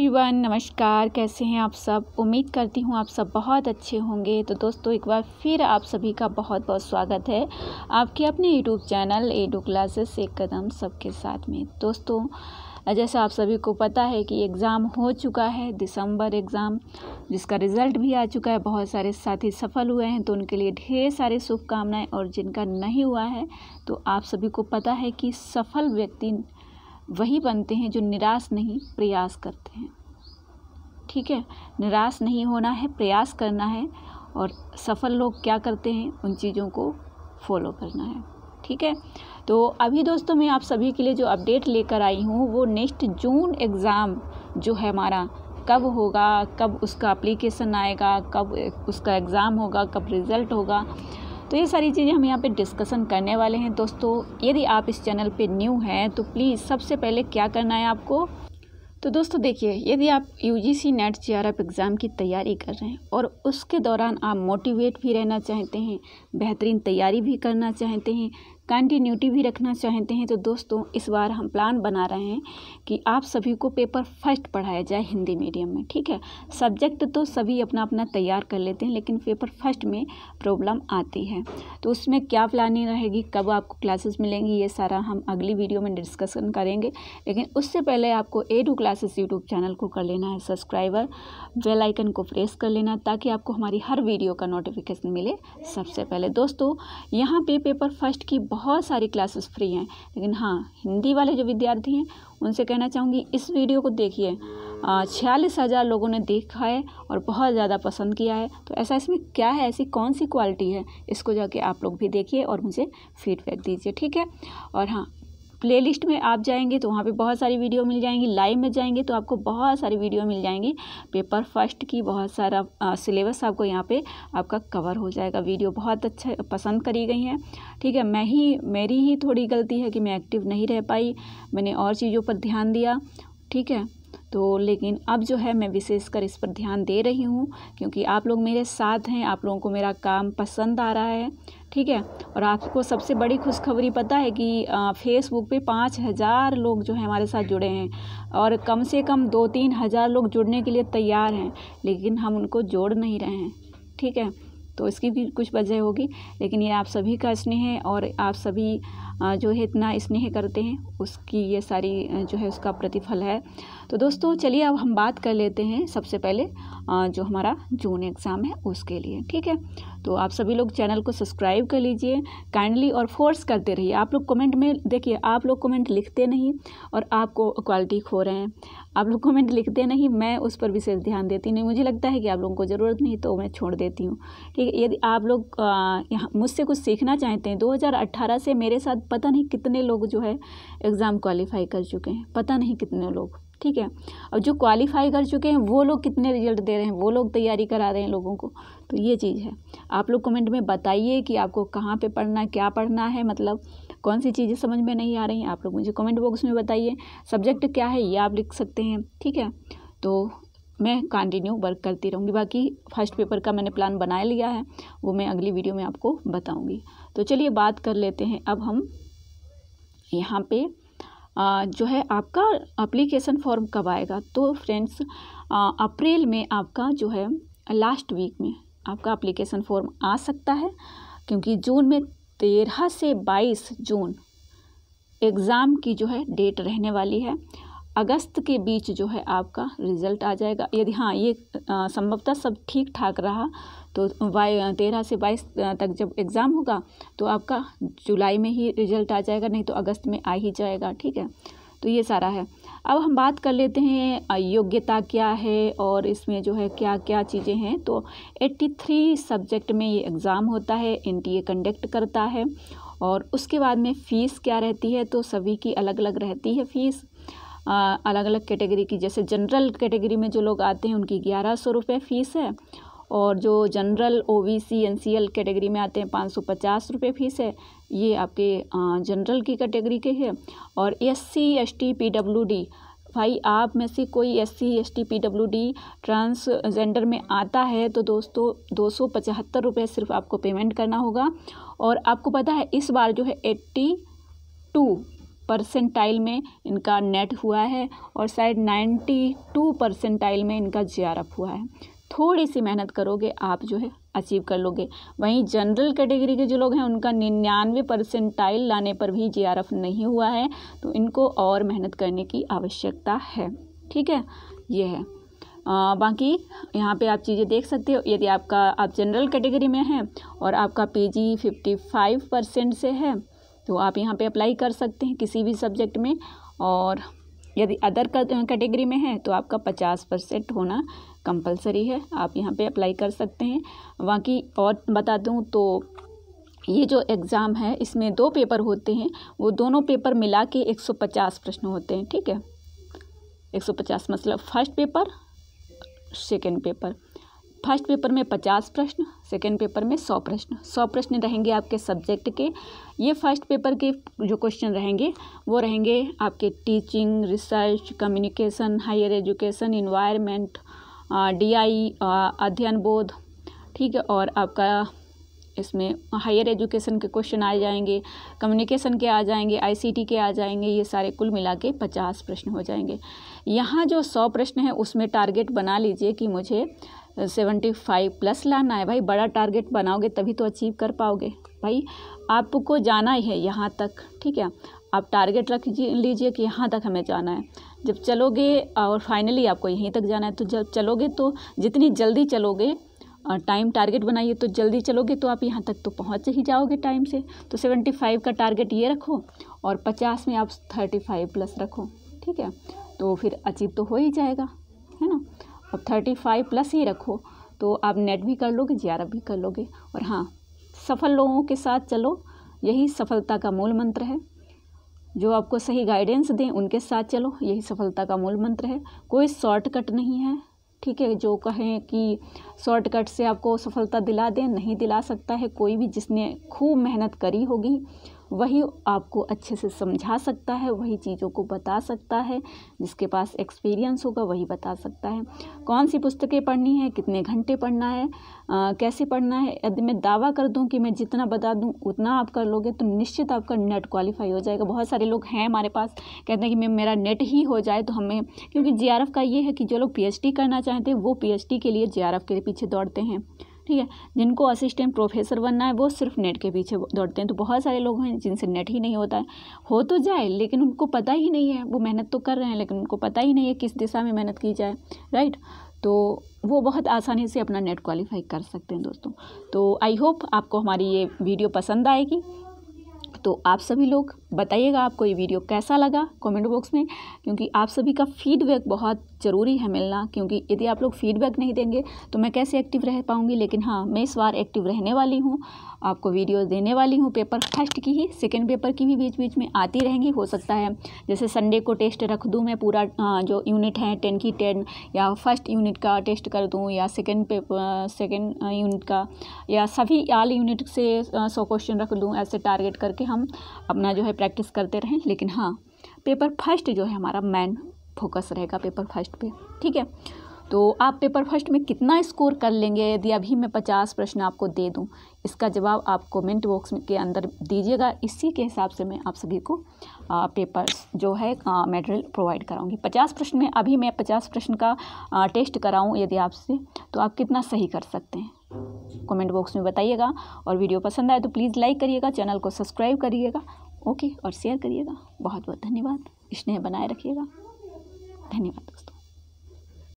everyone नमस्कार कैसे हैं आप सब उम्मीद करती हूँ आप सब बहुत अच्छे होंगे तो दोस्तों एक बार फिर आप सभी का बहुत बहुत स्वागत है आपके अपने यूट्यूब चैनल एडू क्लासेस एक कदम सबके साथ में दोस्तों जैसा आप सभी को पता है कि एग्ज़ाम हो चुका है दिसंबर एग्ज़ाम जिसका रिज़ल्ट भी आ चुका है बहुत सारे साथी सफल हुए हैं तो उनके लिए ढेर सारे शुभकामनाएँ और जिनका नहीं हुआ है तो आप सभी को पता है कि सफल व्यक्ति वही बनते हैं जो निराश नहीं प्रयास करते हैं ठीक है निराश नहीं होना है प्रयास करना है और सफल लोग क्या करते हैं उन चीज़ों को फॉलो करना है ठीक है तो अभी दोस्तों मैं आप सभी के लिए जो अपडेट लेकर आई हूँ वो नेक्स्ट जून एग्ज़ाम जो है हमारा कब होगा कब उसका अप्लीकेशन आएगा कब उसका एग्ज़ाम होगा कब रिज़ल्ट होगा तो ये सारी चीज़ें हम यहाँ पे डिस्कशन करने वाले हैं दोस्तों यदि आप इस चैनल पे न्यू हैं तो प्लीज़ सबसे पहले क्या करना है आपको तो दोस्तों देखिए यदि आप U G C NET J R F exam की तैयारी कर रहे हैं और उसके दौरान आप मोटिवेट भी रहना चाहते हैं बेहतरीन तैयारी भी करना चाहते हैं कंटिन्यूटी भी रखना चाहते हैं तो दोस्तों इस बार हम प्लान बना रहे हैं कि आप सभी को पेपर फर्स्ट पढ़ाया जाए हिंदी मीडियम में ठीक है सब्जेक्ट तो सभी अपना अपना तैयार कर लेते हैं लेकिन पेपर फर्स्ट में प्रॉब्लम आती है तो उसमें क्या प्लानिंग रहेगी कब आपको क्लासेस मिलेंगी ये सारा हम अगली वीडियो में डिस्कसन करेंगे लेकिन उससे पहले आपको A two classes YouTube channel को कर लेना है सब्सक्राइबर बेलाइकन को प्रेस कर लेना ताकि आपको हमारी हर वीडियो का नोटिफिकेशन मिले सबसे पहले दोस्तों यहाँ पे पेपर फर्स्ट की बहुत बहुत सारी क्लासेस फ्री हैं लेकिन हाँ हिंदी वाले जो विद्यार्थी हैं उनसे कहना चाहूँगी इस वीडियो को देखिए छियालीस हज़ार लोगों ने देखा है और बहुत ज़्यादा पसंद किया है तो ऐसा इसमें क्या है ऐसी कौन सी क्वालिटी है इसको जाके आप लोग भी देखिए और मुझे फीडबैक दीजिए ठीक है और हाँ प्लेलिस्ट में आप जाएंगे तो वहाँ पे बहुत सारी वीडियो मिल जाएंगी लाइव में जाएंगे तो आपको बहुत सारी वीडियो मिल जाएंगी पेपर फर्स्ट की बहुत सारा सिलेबस आपको यहाँ पे आपका कवर हो जाएगा वीडियो बहुत अच्छा पसंद करी गई हैं ठीक है मैं ही मेरी ही थोड़ी गलती है कि मैं एक्टिव नहीं रह पाई मैंने और चीज़ों पर ध्यान दिया ठीक है तो लेकिन अब जो है मैं विशेषकर इस पर ध्यान दे रही हूँ क्योंकि आप लोग मेरे साथ हैं आप लोगों को मेरा काम पसंद आ रहा है ठीक है और आपको सबसे बड़ी खुशखबरी पता है कि फेसबुक पे पाँच हज़ार लोग जो है हमारे साथ जुड़े हैं और कम से कम दो तीन हज़ार लोग जुड़ने के लिए तैयार हैं लेकिन हम उनको जोड़ नहीं रहे हैं ठीक है तो इसकी भी कुछ वजह होगी लेकिन ये आप सभी का स्नेह है और आप सभी जो है इतना स्नेह करते हैं उसकी ये सारी जो है उसका प्रतिफल है तो दोस्तों चलिए अब हम बात कर लेते हैं सबसे पहले जो हमारा जून एग्ज़ाम है उसके लिए ठीक है तो आप सभी लोग चैनल को सब्सक्राइब कर लीजिए काइंडली और फोर्स करते रहिए आप लोग कमेंट में देखिए आप लोग कमेंट लिखते नहीं और आपको क्वालिटी खो रहे हैं आप लोग कमेंट लिखते नहीं मैं उस पर विशेष ध्यान देती नहीं मुझे लगता है कि आप लोगों को ज़रूरत नहीं तो मैं छोड़ देती हूँ ठीक है यदि आप लोग मुझसे कुछ सीखना चाहते हैं 2018 से मेरे साथ पता नहीं कितने लोग जो है एग्ज़ाम क्वालिफाई कर चुके हैं पता नहीं कितने लोग ठीक है और जो क्वालिफाई कर चुके हैं वो लोग कितने रिजल्ट दे रहे हैं वो लोग तैयारी करा रहे हैं लोगों को तो ये चीज़ है आप लोग कमेंट में बताइए कि आपको कहाँ पे पढ़ना क्या पढ़ना है मतलब कौन सी चीज़ें समझ में नहीं आ रही हैं आप लोग मुझे कमेंट बॉक्स में बताइए सब्जेक्ट क्या है ये आप लिख सकते हैं ठीक है तो मैं कंटिन्यू वर्क करती रहूँगी बाकी फर्स्ट पेपर का मैंने प्लान बना लिया है वो मैं अगली वीडियो में आपको बताऊँगी तो चलिए बात कर लेते हैं अब हम यहाँ पे जो है आपका अप्लीकेशन फॉर्म कब आएगा तो फ्रेंड्स अप्रैल में आपका जो है लास्ट वीक में आपका अप्लीकेशन फॉर्म आ सकता है क्योंकि जून में तेरह से बाईस जून एग्ज़ाम की जो है डेट रहने वाली है अगस्त के बीच जो है आपका रिज़ल्ट आ जाएगा यदि हाँ ये संभवतः सब ठीक ठाक रहा तो बाई तेरह से बाईस तक जब एग्ज़ाम होगा तो आपका जुलाई में ही रिज़ल्ट आ जाएगा नहीं तो अगस्त में आ ही जाएगा ठीक है तो ये सारा है अब हम बात कर लेते हैं योग्यता क्या है और इसमें जो है क्या क्या चीज़ें हैं तो 83 सब्जेक्ट में ये एग्ज़ाम होता है एनटीए कंडक्ट करता है और उसके बाद में फ़ीस क्या रहती है तो सभी की अलग अलग रहती है फ़ीस अलग अलग कैटेगरी की जैसे जनरल कैटेगरी में जो लोग आते हैं उनकी ग्यारह सौ रुपये फ़ीस है और जो general O B C N C L category में आते हैं पाँच सौ पचास रुपये फ़ीस है ये आपके जनरल की कैटेगरी के है और S C S T P W D भाई आप में से कोई S C S T P W D transgender में आता है तो दोस्तों दो सौ पचहत्तर रुपये सिर्फ आपको पेमेंट करना होगा और आपको पता है इस बार जो है एट्टी टू परसेंटाइल में इनका नेट हुआ है और शायद नाइन्टी टू परसेंटाइल में इनका जे हुआ है थोड़ी सी मेहनत करोगे आप जो है अचीव कर लोगे वहीं जनरल कैटेगरी के जो लोग हैं उनका निन्यानवे परसेंटाइल लाने पर भी जे नहीं हुआ है तो इनको और मेहनत करने की आवश्यकता है ठीक है ये है आ, बाकी यहाँ पे आप चीज़ें देख सकते हो यदि आपका आप जनरल कैटेगरी में हैं और आपका पीजी 55 परसेंट से है तो आप यहाँ पे अप्लाई कर सकते हैं किसी भी सब्जेक्ट में और यदि अदर कैटेगरी में है तो आपका पचास परसेंट होना कंपलसरी है आप यहाँ पे अप्लाई कर सकते हैं बाकी और बता दूँ तो ये जो एग्ज़ाम है इसमें दो पेपर होते हैं वो दोनों पेपर मिला के एक सौ पचास प्रश्न होते हैं ठीक है एक सौ पचास मतलब first paper second paper first paper में पचास प्रश्न सेकेंड पेपर में सौ प्रश्न सौ प्रश्न रहेंगे आपके सब्जेक्ट के ये फर्स्ट पेपर के जो क्वेश्चन रहेंगे वो रहेंगे आपके teaching research communication higher education environment DI अध्ययन बोध ठीक है और आपका इसमें हायर एजुकेशन के क्वेश्चन आ जाएंगे कम्युनिकेशन के आ जाएंगे आईसीटी के आ जाएंगे ये सारे कुल मिला के पचास प्रश्न हो जाएंगे यहाँ जो सौ प्रश्न हैं उसमें टारगेट बना लीजिए कि मुझे सेवेंटी फाइव प्लस लाना है भाई बड़ा टारगेट बनाओगे तभी तो अचीव कर पाओगे भाई आपको जाना ही है यहाँ तक ठीक है आप टारगेट रख लीजिए कि यहाँ तक हमें जाना है जब चलोगे और फाइनली आपको यहीं तक जाना है तो जब चलोगे तो जितनी जल्दी चलोगे टाइम टारगेट बनाइए तो जल्दी चलोगे तो आप यहाँ तक तो पहुँच ही जाओगे टाइम से तो सेवेंटी फाइव का टारगेट ये रखो और पचास में आप थर्टी फाइव प्लस रखो ठीक है तो फिर अचीव तो हो ही जाएगा है ना अब थर्टी फाइव प्लस ही रखो तो आप नेट भी कर लोगे जी भी कर लोगे और हाँ सफल लोगों के साथ चलो यही सफलता का मूल मंत्र है जो आपको सही गाइडेंस दें उनके साथ चलो यही सफलता का मूल मंत्र है कोई शॉर्टकट नहीं है ठीक है जो कहें कि शॉर्टकट से आपको सफलता दिला दें नहीं दिला सकता है कोई भी जिसने खूब मेहनत करी होगी वही आपको अच्छे से समझा सकता है वही चीज़ों को बता सकता है जिसके पास एक्सपीरियंस होगा वही बता सकता है कौन सी पुस्तकें पढ़नी है कितने घंटे पढ़ना है आ, कैसे पढ़ना है यदि मैं दावा कर दूं कि मैं जितना बता दूं उतना आप कर लोगे तो निश्चित आपका नेट क्वालिफाई हो जाएगा बहुत सारे लोग हैं हमारे पास कहते हैं कि मैम मेरा नेट ही हो जाए तो हमें क्योंकि जे का ये है कि जो लोग पी करना चाहते हैं वो पी के लिए जे के पीछे दौड़ते हैं ठीक है जिनको असिस्टेंट प्रोफेसर बनना है वो सिर्फ नेट के पीछे दौड़ते हैं तो बहुत सारे लोग हैं जिनसे नेट ही नहीं होता है हो तो जाए लेकिन उनको पता ही नहीं है वो मेहनत तो कर रहे हैं लेकिन उनको पता ही नहीं है किस दिशा में मेहनत की जाए राइट तो वो बहुत आसानी से अपना नेट क्वालिफाई कर सकते हैं दोस्तों तो आई होप आपको हमारी ये वीडियो पसंद आएगी तो आप सभी लोग बताइएगा आपको ये वीडियो कैसा लगा कमेंट बॉक्स में क्योंकि आप सभी का फीडबैक बहुत ज़रूरी है मिलना क्योंकि यदि आप लोग फीडबैक नहीं देंगे तो मैं कैसे एक्टिव रह पाऊँगी लेकिन हाँ मैं इस बार एक्टिव रहने वाली हूँ आपको वीडियोस देने वाली हूँ पेपर फर्स्ट की ही सेकंड पेपर की भी बीच बीच में आती रहेंगी हो सकता है जैसे संडे को टेस्ट रख दूँ मैं पूरा जो यूनिट है टेन की टेन या फर्स्ट यूनिट का टेस्ट कर दूँ या सेकेंड पेपर सेकेंड यूनिट का या सभी आल यूनिट से सौ क्वेश्चन रख दूँ ऐसे टारगेट करके हम अपना जो है प्रैक्टिस करते रहें लेकिन हाँ पेपर फर्स्ट जो है हमारा मैन फोकस रहेगा पेपर फर्स्ट पे ठीक है तो आप पेपर फर्स्ट में कितना स्कोर कर लेंगे यदि अभी मैं पचास प्रश्न आपको दे दूं इसका जवाब आप कमेंट बॉक्स के अंदर दीजिएगा इसी के हिसाब से मैं आप सभी को पेपर्स पेपर जो है मेटेरियल प्रोवाइड कराऊंगी पचास प्रश्न में अभी मैं पचास प्रश्न का आ, टेस्ट कराऊं यदि आपसे तो आप कितना सही कर सकते हैं कमेंट बॉक्स में बताइएगा और वीडियो पसंद आए तो प्लीज़ लाइक करिएगा चैनल को सब्सक्राइब करिएगा ओके और शेयर करिएगा बहुत बहुत धन्यवाद स्नेह बनाए रखिएगा धन्यवाद दोस्तों